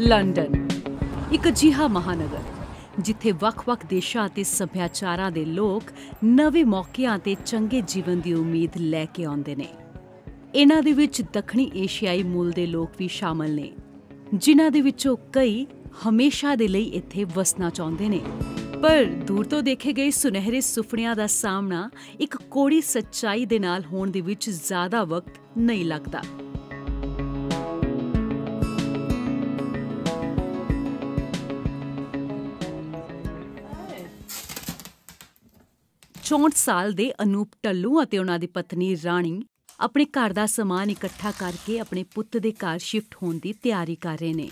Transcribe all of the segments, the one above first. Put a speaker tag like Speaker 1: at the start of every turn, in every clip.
Speaker 1: London ਇੱਕ ਅਜਿਹਾ ਮਹਾਨਗਰ ਜਿੱਥੇ ਵੱਖ-ਵੱਖ ਦੇਸ਼ਾਂ ਅਤੇ ਸੱਭਿਆਚਾਰਾਂ ਦੇ ਲੋਕ ਨਵੇਂ ਮੌਕਿਆਂ ਤੇ ਚੰਗੇ ਜੀਵਨ ਦੀ ਉਮੀਦ ਲੈ ਕੇ ਆਉਂਦੇ ਨੇ ਇਹਨਾਂ ਦੇ ਵਿੱਚ ਦੱਖਣੀ ਏਸ਼ੀਆਈ ਮੂਲ ਦੇ ਲੋਕ ਵੀ ਸ਼ਾਮਲ ਨੇ ਜਿਨ੍ਹਾਂ ਦੇ ਵਿੱਚੋਂ ਕਈ ਹਮੇਸ਼ਾ ਦੇ ਲਈ ਇੱਥੇ ਵਸਣਾ ਚਾਹੁੰਦੇ ਨੇ ਪਰ ਦੂਰ ਤੋਂ ਦੇਖੇ ਗਏ ਸੁਨਹਿਰੇ ਸੁਪਨਿਆਂ ਦਾ ਸਾਹਮਣਾ ਇੱਕ ਕੋੜੀ ਸੱਚਾਈ ਦੇ ਨਾਲ ਹੋਣ ਦੇ ਵਿੱਚ ਜ਼ਿਆਦਾ ਵਕਤ ਨਹੀਂ ਲੱਗਦਾ 64 ਸਾਲ ਦੇ ਅਨੂਪ ਟੱਲੂ ਅਤੇ ਉਹਨਾਂ ਦੀ ਪਤਨੀ ਰਾਣੀ ਆਪਣੇ ਘਰ ਦਾ ਸਮਾਨ ਇਕੱਠਾ ਕਰਕੇ ਆਪਣੇ ਪੁੱਤ ਦੇ ਘਰ ਸ਼ਿਫਟ ਹੋਣ ਦੀ ਤਿਆਰੀ ਕਰ ਰਹੇ ਨੇ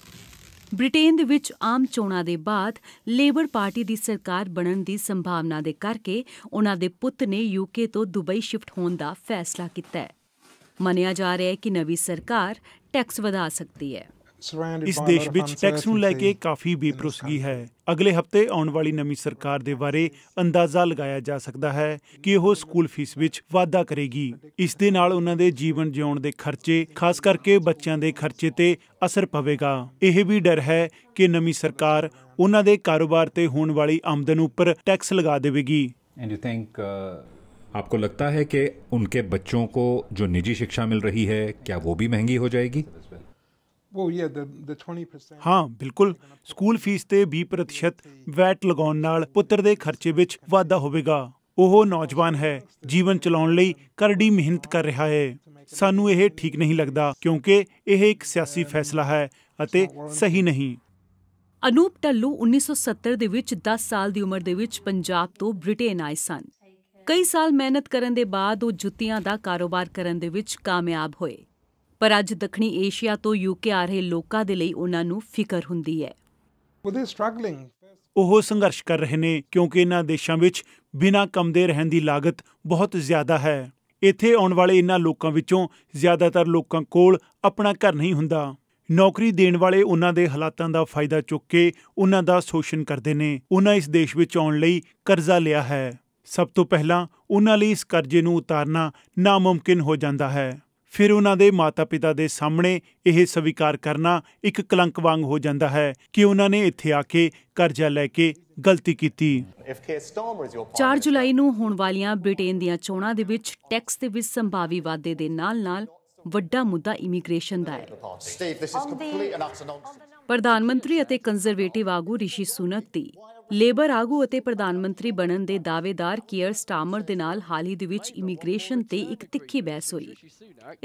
Speaker 1: ਬ੍ਰਿਟੇਨ ਦੇ ਵਿੱਚ ਆਮ ਚੋਣਾਂ ਦੇ ਬਾਅਦ ਲੇਬਰ ਪਾਰਟੀ ਦੀ ਸਰਕਾਰ ਬਣਨ ਦੀ ਸੰਭਾਵਨਾ ਦੇ ਕਰਕੇ ਉਹਨਾਂ ਦੇ ਪੁੱਤ ਨੇ ਯੂਕੇ ਤੋਂ ਦੁਬਈ ਸ਼ਿਫਟ ਹੋਣ ਦਾ ਫੈਸਲਾ ਕੀਤਾ ਹੈ ਮੰਨਿਆ ਜਾ ਰਿਹਾ ਹੈ ਕਿ ਨਵੀਂ ਸਰਕਾਰ ਟੈਕਸ ਵਧਾ ਸਕਦੀ ਹੈ
Speaker 2: ਇਸ ਦੇਸ਼ ਵਿੱਚ ਟੈਕਸ ਨੂੰ ਲੈ ਕੇ ਕਾਫੀ ਬੇਪਰੋਸਗੀ ਹੈ ਅਗਲੇ ਹਫਤੇ ਆਉਣ ਵਾਲੀ ਨਵੀਂ ਸਰਕਾਰ ਦੇ ਬਾਰੇ ਅੰਦਾਜ਼ਾ ਲਗਾਇਆ ਜਾ ਸਕਦਾ ਹੈ ਕਿ ਉਹ ਸਕੂਲ ਫੀਸ ਵਿੱਚ ਵਾਧਾ ਕਰੇਗੀ ਇਸ ਦੇ ਨਾਲ ਉਹਨਾਂ ਦੇ ਜੀਵਨ ਜਿਉਣ ਦੇ ਖਰਚੇ ਖਾਸ ਕਰਕੇ ਬੱਚਿਆਂ ਦੇ ਖਰਚੇ ਤੇ ਅਸਰ ਪਵੇਗਾ ਇਹ ਵੀ ਡਰ ਹੈ ਕਿ ਨਵੀਂ ਸਰਕਾਰ ਉਹਨਾਂ ਦੇ ਕਾਰੋਬਾਰ ਤੇ ਹੋਣ ਵਾਲੀ ਆਮਦਨ ਉੱਪਰ ਟੈਕਸ ਲਗਾ ਦੇਵੇਗੀ uh, आपको लगता है कि उनके बच्चों को जो निजी शिक्षा मिल रही है क्या वो भी महंगी हो जाएगी ਹਾਂ ਬਿਲਕੁਲ ਸਕੂਲ ਫੀਸ ਤੇ 20% ਵੈਟ ਲਗਾਉਣ ਨਾਲ ਪੁੱਤਰ ਦੇ ਖਰਚੇ ਵਿੱਚ ਵਾਧਾ ਹੋਵੇਗਾ ਉਹ ਨੌਜਵਾਨ ਹੈ ਜੀਵਨ ਚਲਾਉਣ ਲਈ ਕਰੜੀ ਮਿਹਨਤ ਕਰ ਰਿਹਾ ਹੈ ਸਾਨੂੰ ਇਹ ਠੀਕ ਨਹੀਂ ਲੱਗਦਾ ਕਿਉਂਕਿ ਇਹ ਇੱਕ ਸਿਆਸੀ ਫੈਸਲਾ ਹੈ ਅਤੇ ਸਹੀ ਨਹੀਂ
Speaker 1: ਅਨੂਪ ਟੱਲੂ 1970 ਦੇ ਵਿੱਚ 10 ਸਾਲ ਦੀ ਉਮਰ ਦੇ ਵਿੱਚ ਪੰਜਾਬ ਤੋਂ ਬ੍ਰਿਟੇਨ ਆਏ ਸਨ ਕਈ ਸਾਲ ਮਿਹਨਤ ਕਰਨ ਦੇ ਬਾਅਦ ਉਹ ਜੁੱਤੀਆਂ ਦਾ ਕਾਰੋਬਾਰ ਕਰਨ ਦੇ ਵਿੱਚ ਕਾਮਯਾਬ ਹੋਏ ਪਰ ਅੱਜ ਦੱਖਣੀ ਏਸ਼ੀਆ ਤੋਂ ਯੂਕੇ ਆ ਰਹੇ ਲੋਕਾਂ ਦੇ ਲਈ ਉਹਨਾਂ ਨੂੰ ਫਿਕਰ ਹੁੰਦੀ ਹੈ
Speaker 2: ਉਹ ਸੰਘਰਸ਼ ਕਰ ਰਹੇ ਨੇ ਕਿਉਂਕਿ ਇਹਨਾਂ ਦੇਸ਼ਾਂ ਵਿੱਚ ਬਿਨਾਂ ਕੰਮ ਦੇ ਰਹਿਣ ਦੀ ਲਾਗਤ ਬਹੁਤ ਜ਼ਿਆਦਾ ਹੈ ਇੱਥੇ ਆਉਣ ਵਾਲੇ ਇਹਨਾਂ ਲੋਕਾਂ ਵਿੱਚੋਂ ਜ਼ਿਆਦਾਤਰ ਲੋਕਾਂ ਕੋਲ ਆਪਣਾ ਘਰ ਨਹੀਂ ਹੁੰਦਾ ਨੌਕਰੀ ਦੇਣ ਵਾਲੇ ਉਹਨਾਂ ਦੇ ਹਾਲਾਤਾਂ ਦਾ ਫਾਇਦਾ ਚੁੱਕ ਕੇ ਉਹਨਾਂ ਦਾ ਸ਼ੋਸ਼ਣ ਕਰਦੇ ਨੇ ਉਹਨਾਂ ਇਸ ਦੇਸ਼ ਵਿੱਚ ਆਉਣ ਲਈ ਕਰਜ਼ਾ ਲਿਆ ਹੈ ਸਭ ਤੋਂ ਪਹਿਲਾਂ ਉਹਨਾਂ ਲਈ ਇਸ ਕਰਜ਼ੇ ਨੂੰ ਉਤਾਰਨਾ ਨਾਮੁਮਕਿਨ ਹੋ ਜਾਂਦਾ ਹੈ ਫਿਰ ਉਹਨਾਂ ਦੇ ਮਾਤਾ-ਪਿਤਾ ਦੇ ਸਾਹਮਣੇ ਇਹ ਸਵੀਕਾਰ ਕਰਨਾ ਇੱਕ ਕਲੰਕ ਵਾਂਗ ਹੋ ਜਾਂਦਾ ਹੈ ਕਿ ਉਹਨਾਂ ਨੇ ਇੱਥੇ ਆ ਕੇ ਕਰਜ਼ਾ ਲੈ ਕੇ ਗਲਤੀ ਕੀਤੀ 4
Speaker 1: ਜੁਲਾਈ ਨੂੰ ਹੋਣ ਵਾਲੀਆਂ ਬ੍ਰਿਟੇਨ ਦੀਆਂ ਚੋਣਾਂ ਦੇ ਵਿੱਚ ਟੈਕਸ ਦੇ ਵਿੱਚ ਸੰਭਾਵੀ ਵਾਧੇ ਦੇ ਨਾਲ-ਨਾਲ ਵੱਡਾ ਮੁੱਦਾ ਇਮੀਗ੍ਰੇਸ਼ਨ ਦਾ ਹੈ ਪ੍ਰਧਾਨ ਮੰਤਰੀ ਅਤੇ ਕੰਜ਼ਰਵੇਟਿਵ ਆਗੂ ਰਿਸ਼ੀ ਸੁਨਕ ਦੀ ਲੇਬਰ ਆਗੂ ਅਤੇ ਪ੍ਰਧਾਨ ਮੰਤਰੀ ਬਣਨ ਦੇ ਦਾਅਵੇਦਾਰ ਕੀਅਰ ਸਟਾਰਮਰ ਦੇ ਨਾਲ ਹਾਲ ਹੀ ਦੇ ਵਿੱਚ ਇਮੀਗ੍ਰੇਸ਼ਨ ਤੇ ਇੱਕ ਤਿੱਖੀ ਬਹਿਸ ਹੋਈ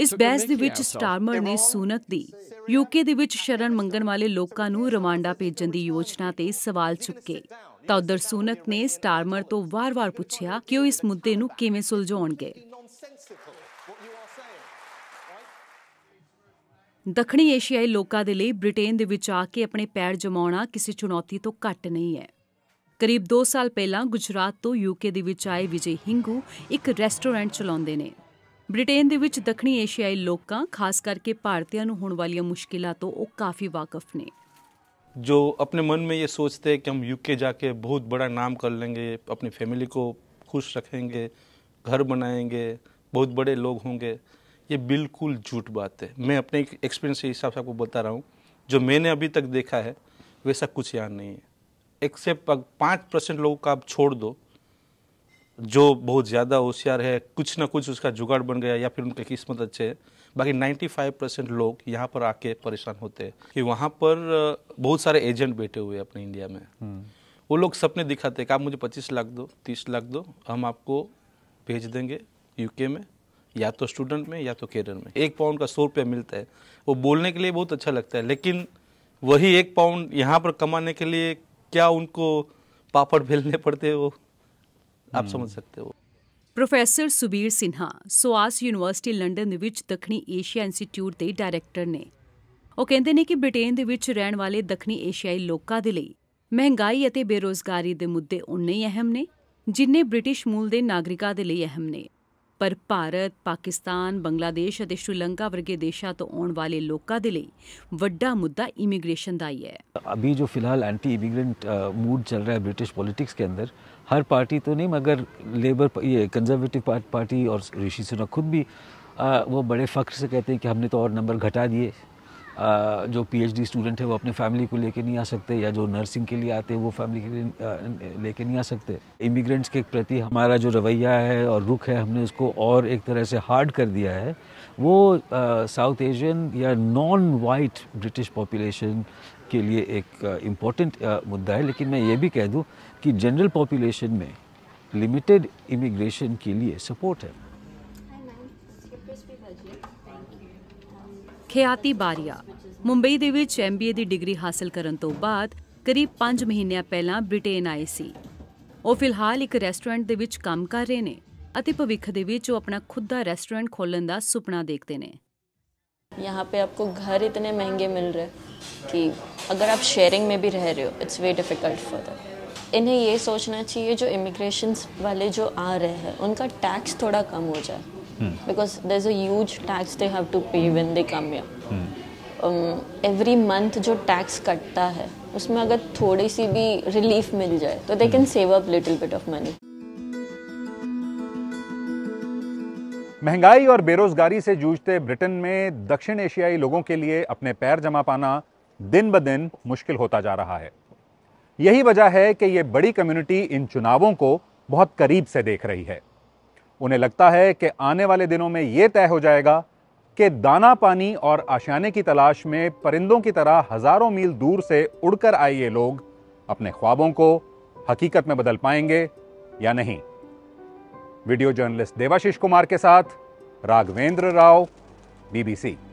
Speaker 1: ਇਸ ਬਹਿਸ ਦੇ ਵਿੱਚ ਸਟਾਰਮਰ ਨੇ ਸੂਨਕ ਦੀ ਯੂਕੇ ਦੇ ਵਿੱਚ ਸ਼ਰਨ ਮੰਗਣ ਵਾਲੇ ਲੋਕਾਂ ਨੂੰ ਰਵਾਂਡਾ ਭੇਜਣ ਦੀ ਯੋਜਨਾ ਤੇ ਸਵਾਲ ਚੁੱਕੇ ਤਾਂ ਉਧਰ ਸੂਨਕ ਨੇ ਸਟਾਰਮਰ ਤੋਂ ਵਾਰ-ਵਾਰ ਪੁੱਛਿਆ ਕਿ ਉਹ ਇਸ ਮੁੱਦੇ ਨੂੰ ਕਿਵੇਂ ਸੁਲਝਾਉਣਗੇ ਦੱਖਣੀ ਏਸ਼ੀਆਈ ਲੋਕਾਂ ਦੇ ਲਈ ਬ੍ਰਿਟੇਨ ਦੇ ਵਿੱਚ ਆ ਕੇ ਆਪਣੇ ਪੈਰ ਜਮਾਉਣਾ ਕਿਸੇ ਚੁਣੌਤੀ ਤੋਂ ਘੱਟ ਨਹੀਂ ਹੈ करीब दो साल पहला गुजरात तो यूके ਦੇ ਵਿੱਚ ਆਏ ਵਿਜੇ ਹਿੰਗੂ ਇੱਕ ਰੈਸਟੋਰੈਂਟ ਚਲਾਉਂਦੇ ਨੇ ਬ੍ਰਿਟੇਨ ਦੇ ਵਿੱਚ ਦੱਖਣੀ ਏਸ਼ੀਆਈ ਲੋਕਾਂ ਖਾਸ ਕਰਕੇ ਭਾਰਤੀਆਂ ਨੂੰ ਹੋਣ ਵਾਲੀਆਂ ਮੁਸ਼ਕਿਲਾਂ ਤੋਂ
Speaker 2: जो अपने मन में ये सोचते हैं कि हम यूके जाके बहुत बड़ा नाम कर लेंगे अपनी फैमिली को खुश रखेंगे घर बनाएंगे बहुत बड़े लोग होंगे ये बिल्कुल झूठ बात है मैं अपने एक्सपीरियंस के हिसाब से आपको बता रहा हूँ जो मैंने अभी तक देखा है वैसा कुछ याद नहीं है एक्सेप्ट पाँच परसेंट लोगों का आप छोड़ दो जो बहुत ज़्यादा होशियार है कुछ ना कुछ उसका जुगाड़ बन गया या फिर उनके किस्मत अच्छे है बाकी 95 परसेंट लोग यहाँ पर आके परेशान होते हैं कि वहाँ पर बहुत सारे एजेंट बैठे हुए हैं अपने इंडिया में हम्म। वो लोग सपने दिखाते हैं कि आप मुझे 25 लाख दो 30 लाख दो हम आपको भेज देंगे यूके में या तो स्टूडेंट में या तो केरल में एक पाउंड का सौ रुपया मिलता है वो बोलने के लिए बहुत अच्छा लगता है लेकिन वही एक पाउंड यहाँ पर कमाने के लिए क्या उनको पापड़ बेलने पड़ते हो आप hmm. समझ सकते हो
Speaker 1: ਪ੍ਰੋਫੈਸਰ ਸੁਬੀਰ ਸਿਨਹਾ ਸਵਾਸ ਯੂਨੀਵਰਸਿਟੀ ਲੰਡਨ ਦੇ ਵਿੱਚ ਦੱਖਣੀ ਏਸ਼ੀਆ ਇੰਸਟੀਚਿਊਟ ਦੇ ਡਾਇਰੈਕਟਰ ਨੇ ਉਹ ਕਹਿੰਦੇ ਨੇ ਕਿ ਬ੍ਰਿਟੇਨ ਦੇ ਵਿੱਚ ਰਹਿਣ ਵਾਲੇ ਦੱਖਣੀ ਏਸ਼ੀਆਈ ਲੋਕਾਂ ਦੇ ਲਈ ਮਹਿੰਗਾਈ ਅਤੇ ਬੇਰੋਜ਼ਗਾਰੀ ਦੇ ਮੁੱਦੇ ਉਨੇ ਹੀ ਅਹਿਮ ਨੇ ਜਿੰਨੇ ਬ੍ਰਿਟਿਸ਼ ਮੂਲ ਦੇ ਨਾਗਰਿਕਾਂ ਦੇ ਲਈ ਅਹਿਮ ਨੇ पर भारत पाकिस्तान ਬੰਗਲਾਦੇਸ਼ श्रीलंका वर्गे देशों तो आने वाले लोगों के लिए वाला मुद्दा इमीग्रेशन ਇਮੀਗ੍ਰੇਸ਼ਨ ਦਾ ਹੀ ਹੈ ਅਭੀ ਜੋ ਫਿਲਹਾਲ ਐਂਟੀ मूड चल रहा है ब्रिटिश पॉलिटिक्स के अंदर हर पार्टी तो नहीं मगर लेबर ये कंजर्वेटिव पार्टी और ऋषि सिन्हा खुद भी आ, वो बड़े फ़ख्र से कहते हैं कि हमने तो और नंबर घटा दिए जो पीएचडी स्टूडेंट है वो अपनी फैमिली को लेके नहीं आ सकते या जो नर्सिंग के लिए आते हैं वो फैमिली के लिए लेके नहीं आ सकते इमिग्रेंट्स के प्रति हमारा जो रवैया है और रुख है हमने उसको और एक तरह से हार्ड कर दिया है वो साउथ एशियन या नॉन वाइट ब्रिटिश पॉपुलेशन के लिए एक इम्पॉर्टेंट मुद्दा है लेकिन मैं ये भी कह दूँ कि जनरल पॉपुलेशन में लिमिटेड इमिग्रेशन के लिए सपोर्ट है
Speaker 2: ਖਿਆਤੀ ਬਾਰੀਆ ਮੁੰਬਈ
Speaker 1: ਦੇ ਵਿੱਚ ਐਮਬੀਏ ਦੀ ਡਿਗਰੀ ਹਾਸਲ ਕਰਨ ਤੋਂ ਬਾਅਦ ਕਰੀਬ 5 ਮਹੀਨਿਆਂ ਪਹਿਲਾਂ ਬ੍ਰਿਟੇਨ ਆਏ ਸੀ ਉਹ ਫਿਲਹਾਲ ਇੱਕ ਰੈਸਟੋਰੈਂਟ ਦੇ ਵਿੱਚ ਕੰਮ ਕਰ ਰਹੇ ਨੇ ਅਤੇ ਭਵਿੱਖ ਦੇ ਵਿੱਚ ਉਹ ਆਪਣਾ ਖੁਦ ਦਾ ਰੈਸਟੋਰੈਂਟ ਖੋਲਣ ਦਾ ਸੁਪਨਾ ਦੇਖਦੇ ਨੇ ਪੇ ਆਪਕੋ ਘਰ ਇਤਨੇ ਮਹਿੰਗੇ ਮਿਲ ਰਹੇ ਕਿ ਅਗਰ ਆਪ ਸ਼ੇਅਰਿੰਗ ਮੇ ਵੀ ਰਹਿ ਰਹੇ ਹੋ it's it's difficult difficult for ਇਨਹੇ ਇਹ ਸੋਚਣਾ ਚਾਹੀਏ ਜੋ ਇਮੀਗ੍ਰੇਸ਼ਨਸ ਵਾਲੇ ਜੋ ਆ ਰਹੇ ਹਨ ਉਨ੍ਹਾਂ ਦਾ ਟੈਕਸ ਥੋੜਾ ਕਮ ਹੋ ਜਾਏ hmm. because there's a huge tax they have to pay when they come here. Hmm. um, every month जो tax कटता है उसमें अगर थोड़ी सी भी relief मिल जाए तो they hmm. can save up little bit of money.
Speaker 2: महंगाई और बेरोजगारी से जूझते ब्रिटेन में दक्षिण एशियाई लोगों के लिए अपने पैर जमा पाना दिन ब दिन मुश्किल होता जा रहा है यही वजह है कि ये बड़ी कम्युनिटी इन चुनावों को बहुत करीब से देख रही है उन्हें लगता है कि आने वाले दिनों में ये तय हो जाएगा कि दाना पानी और आशियाने की तलाश में परिंदों की तरह हज़ारों मील दूर से उड़कर आए ये लोग अपने ख्वाबों को हकीकत में बदल पाएंगे या नहीं वीडियो जर्नलिस्ट देवाशीष कुमार के साथ राघवेंद्र राव बीबीसी